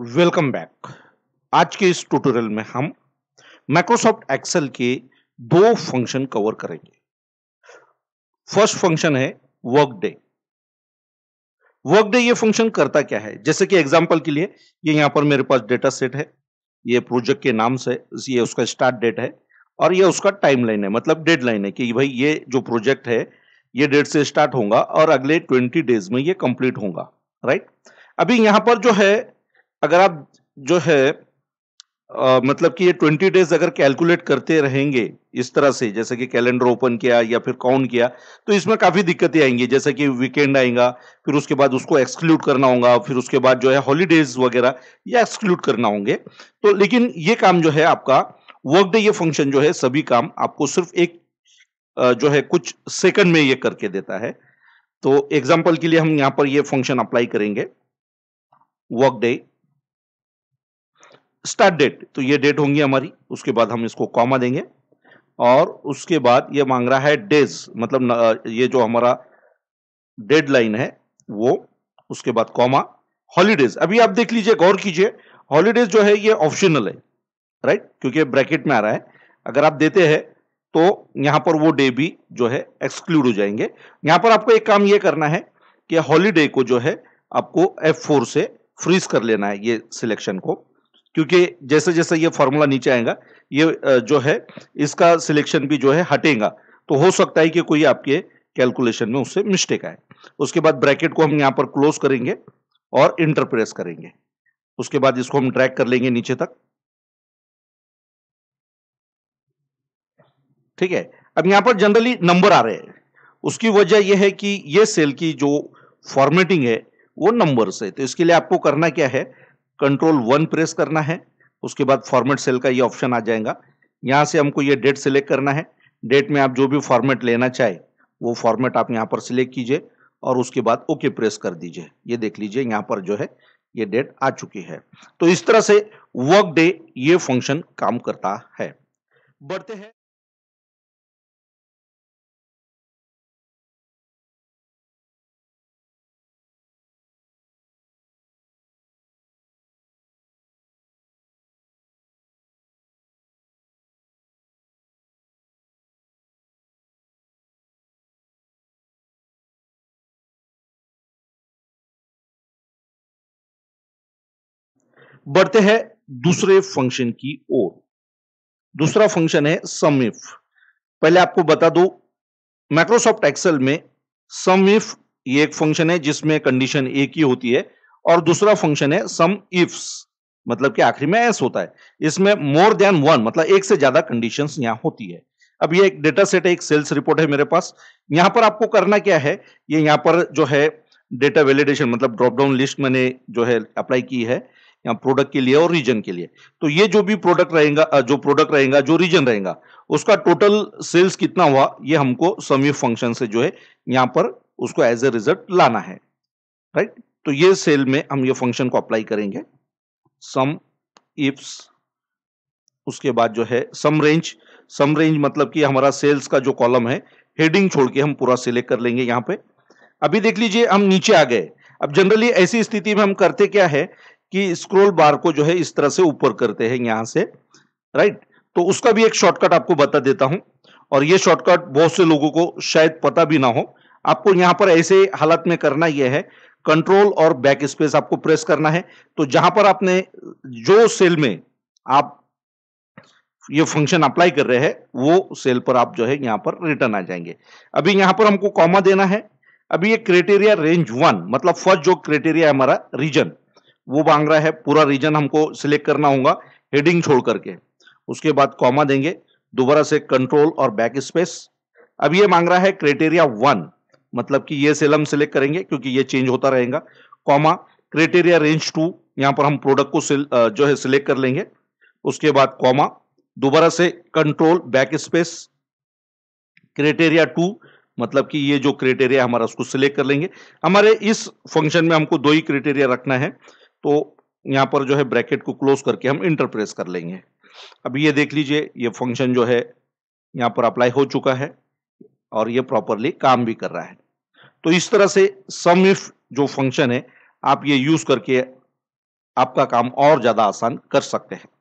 welcome back आज के इस ट्यूटोरियल में हम माइक्रोसॉफ्ट एक्सेल के दो फंक्शन कवर करेंगे फर्स्ट फंक्शन है वर्क डे वर्क डे ये फंक्शन करता क्या है जैसे कि एग्जांपल के लिए ये यहां पर मेरे पास डेटा सेट है ये प्रोजेक्ट के नाम से ये उसका स्टार्ट डेट है और ये उसका टाइम लाइन है मतलब डेड लाइन है कि भाई ये जो प्रोजेक्ट है ये डेट से स्टार्ट होगा और अगले ट्वेंटी डेज में ये कंप्लीट होगा राइट अभी यहां पर जो है अगर आप जो है आ, मतलब कि ये ट्वेंटी डेज अगर कैलकुलेट करते रहेंगे इस तरह से जैसे कि कैलेंडर ओपन किया या फिर काउंट किया तो इसमें काफ़ी दिक्कतें आएंगी जैसे कि वीकेंड आएगा फिर उसके बाद उसको एक्सक्लूड करना होगा फिर उसके बाद जो है हॉलीडेज वगैरह ये एक्सक्लूड करना होंगे तो लेकिन ये काम जो है आपका वर्क डे ये फंक्शन जो है सभी काम आपको सिर्फ एक जो है कुछ सेकंड में ये करके देता है तो एग्जाम्पल के लिए हम यहाँ पर ये फंक्शन अप्लाई करेंगे वर्क डे स्टार्ट डेट तो ये डेट होंगी हमारी उसके बाद हम इसको कॉमा देंगे और उसके बाद ये मांग रहा है डेज मतलब ये जो हमारा डेडलाइन है वो उसके बाद कॉमा हॉलीडेज अभी आप देख लीजिए गौर कीजिए हॉलीडेज जो है ये ऑप्शनल है राइट क्योंकि ब्रैकेट में आ रहा है अगर आप देते हैं तो यहां पर वो डे भी जो है एक्सक्लूड हो जाएंगे यहां पर आपको एक काम ये करना है कि हॉलीडे को जो है आपको एफ से फ्रीज कर लेना है ये सिलेक्शन को क्योंकि जैसे जैसे ये फॉर्मूला नीचे आएगा ये जो है इसका सिलेक्शन भी जो है हटेगा तो हो सकता है कि कोई आपके कैलकुलेशन में उससे मिस्टेक आए उसके बाद ब्रैकेट को हम यहाँ पर क्लोज करेंगे और इंटरप्रेस करेंगे उसके बाद इसको हम ड्रैग कर लेंगे नीचे तक ठीक है अब यहां पर जनरली नंबर आ रहे हैं उसकी वजह यह है कि यह सेल की जो फॉर्मेटिंग है वो नंबर से तो इसके लिए आपको करना क्या है कंट्रोल वन प्रेस करना है उसके बाद फॉर्मेट सेल का ये ऑप्शन आ जाएगा यहाँ से हमको ये डेट सेलेक्ट करना है डेट में आप जो भी फॉर्मेट लेना चाहे वो फॉर्मेट आप यहाँ पर सिलेक्ट कीजिए और उसके बाद ओके प्रेस कर दीजिए ये देख लीजिए यहाँ पर जो है ये डेट आ चुकी है तो इस तरह से वर्क डे ये फंक्शन काम करता है बढ़ते हैं बढ़ते हैं दूसरे फंक्शन की ओर दूसरा फंक्शन है समिफ पहले आपको बता दो माइक्रोसॉफ्ट एक्सेल में समिफ ये एक फंक्शन है जिसमें कंडीशन एक ही होती है और दूसरा फंक्शन है सम इफ्स मतलब कि आखिरी में एस होता है इसमें मोर देन वन मतलब एक से ज्यादा कंडीशन यहां होती है अब ये एक डेटा सेट है एक सेल्स रिपोर्ट है मेरे पास यहां पर आपको करना क्या है ये यहां पर जो है डेटा वैलिडेशन मतलब ड्रॉप डाउन लिस्ट मैंने जो है अप्लाई की है या प्रोडक्ट के लिए और रीजन के लिए तो ये जो भी प्रोडक्ट रहेगा जो प्रोडक्ट रहेगा जो रीजन रहेगा उसका टोटल सेल्स कितना हुआ ये हमको समय फंक्शन से जो है यहां पर उसको एज ए रिजल्ट लाना है राइट तो ये सेल में हम ये फंक्शन को अप्लाई करेंगे सम इप्स उसके बाद जो है सम रेंज सम रेंज मतलब कि हमारा सेल्स का जो कॉलम है हेडिंग छोड़ के हम पूरा सिलेक्ट कर लेंगे यहां पे अभी देख लीजिए हम नीचे आ गए अब जनरली ऐसी स्थिति में हम करते क्या है कि स्क्रोल बार को जो है इस तरह से ऊपर करते हैं यहां से राइट तो उसका भी एक शॉर्टकट आपको बता देता हूं और ये शॉर्टकट बहुत से लोगों को शायद पता भी ना हो आपको यहां पर ऐसे हालत में करना यह है कंट्रोल और बैक स्पेस आपको प्रेस करना है तो जहां पर आपने जो सेल में आप ये फंक्शन अप्लाई कर रहे हैं वो सेल पर आप जो है यहां पर रिटर्न आ जाएंगे अभी यहां पर हमको कॉमा देना है अभी ये क्राइटेरिया रेंज वन मतलब फर्स्ट जो क्राइटेरिया है हमारा रीजन वो मांग रहा है पूरा रीजन हमको सिलेक्ट करना होगा हेडिंग छोड़ करके उसके बाद कॉमा देंगे दोबारा से कंट्रोल और बैक स्पेस अब ये मांग रहा है क्राइटेरिया वन मतलब कि ये सेल हम सिलेक्ट करेंगे क्योंकि ये चेंज होता रहेगा कॉमा क्राइटेरिया रेंज टू यहां पर हम प्रोडक्ट को जो है सिलेक्ट कर लेंगे उसके बाद कॉमा दोबारा से control backspace criteria two मतलब कि ये जो क्राइटेरिया हमारा उसको सिलेक्ट कर लेंगे हमारे इस फंक्शन में हमको दो ही क्राइटेरिया रखना है तो यहाँ पर जो है ब्रैकेट को क्लोज करके हम इंटरप्रेस कर लेंगे अब ये देख लीजिए ये फंक्शन जो है यहाँ पर अप्लाई हो चुका है और ये प्रॉपरली काम भी कर रहा है तो इस तरह से सम इफ जो फंक्शन है आप ये यूज करके आपका काम और ज़्यादा आसान कर सकते हैं